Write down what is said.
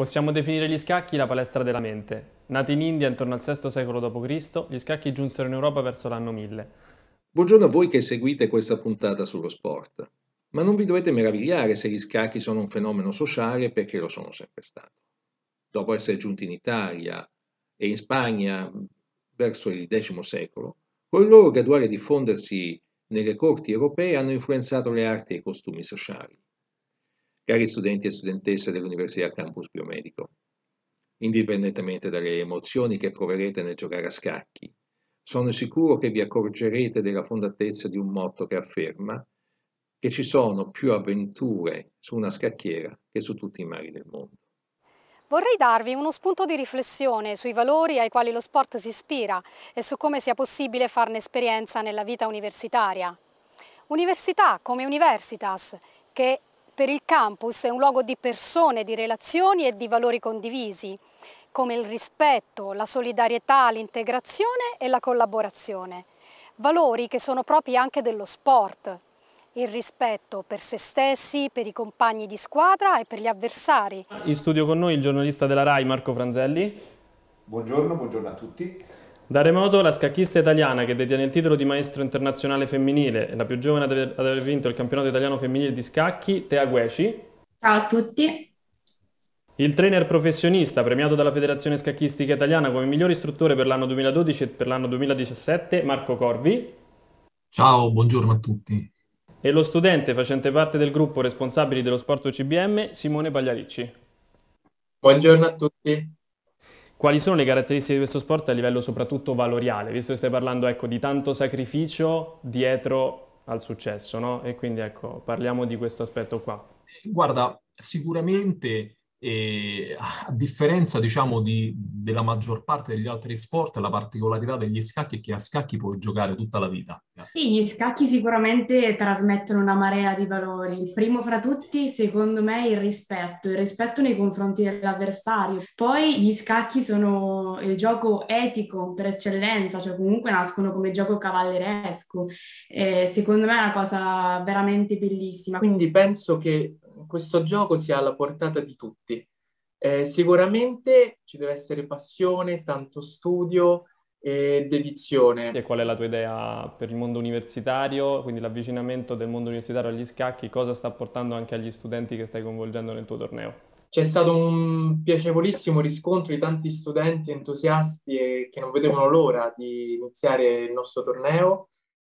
Possiamo definire gli scacchi la palestra della mente. Nati in India intorno al VI secolo d.C., gli scacchi giunsero in Europa verso l'anno 1000. Buongiorno a voi che seguite questa puntata sullo sport. Ma non vi dovete meravigliare se gli scacchi sono un fenomeno sociale perché lo sono sempre stato. Dopo essere giunti in Italia e in Spagna verso il X secolo, con il loro graduale diffondersi nelle corti europee hanno influenzato le arti e i costumi sociali cari studenti e studentesse dell'Università Campus Biomedico. Indipendentemente dalle emozioni che proverete nel giocare a scacchi, sono sicuro che vi accorgerete della fondatezza di un motto che afferma che ci sono più avventure su una scacchiera che su tutti i mari del mondo. Vorrei darvi uno spunto di riflessione sui valori ai quali lo sport si ispira e su come sia possibile farne esperienza nella vita universitaria. Università come Universitas, che per il campus è un luogo di persone, di relazioni e di valori condivisi, come il rispetto, la solidarietà, l'integrazione e la collaborazione. Valori che sono propri anche dello sport. Il rispetto per se stessi, per i compagni di squadra e per gli avversari. In studio con noi il giornalista della RAI Marco Franzelli. Buongiorno, buongiorno a tutti. Da remoto, la scacchista italiana che detiene il titolo di maestro internazionale femminile e la più giovane ad aver, ad aver vinto il campionato italiano femminile di scacchi, Tea Gueci. Ciao a tutti. Il trainer professionista premiato dalla Federazione Scacchistica Italiana come miglior istruttore per l'anno 2012 e per l'anno 2017, Marco Corvi. Ciao, buongiorno a tutti. E lo studente facente parte del gruppo responsabili dello sport UCBM, Simone Pagliaricci. Buongiorno a tutti. Quali sono le caratteristiche di questo sport a livello soprattutto valoriale, visto che stai parlando ecco, di tanto sacrificio dietro al successo, no? E quindi ecco, parliamo di questo aspetto qua. Guarda, sicuramente e a differenza, diciamo, di, della maggior parte degli altri sport, la particolarità degli scacchi è che a scacchi puoi giocare tutta la vita. Sì, gli scacchi sicuramente trasmettono una marea di valori. Il primo fra tutti, secondo me, è il rispetto, il rispetto nei confronti dell'avversario. Poi gli scacchi sono il gioco etico per eccellenza, cioè comunque nascono come gioco cavalleresco. E eh, secondo me è una cosa veramente bellissima. Quindi penso che questo gioco sia alla portata di tutti. Eh, sicuramente ci deve essere passione, tanto studio e dedizione. E qual è la tua idea per il mondo universitario, quindi l'avvicinamento del mondo universitario agli scacchi, cosa sta portando anche agli studenti che stai coinvolgendo nel tuo torneo? C'è stato un piacevolissimo riscontro di tanti studenti entusiasti e che non vedevano l'ora di iniziare il nostro torneo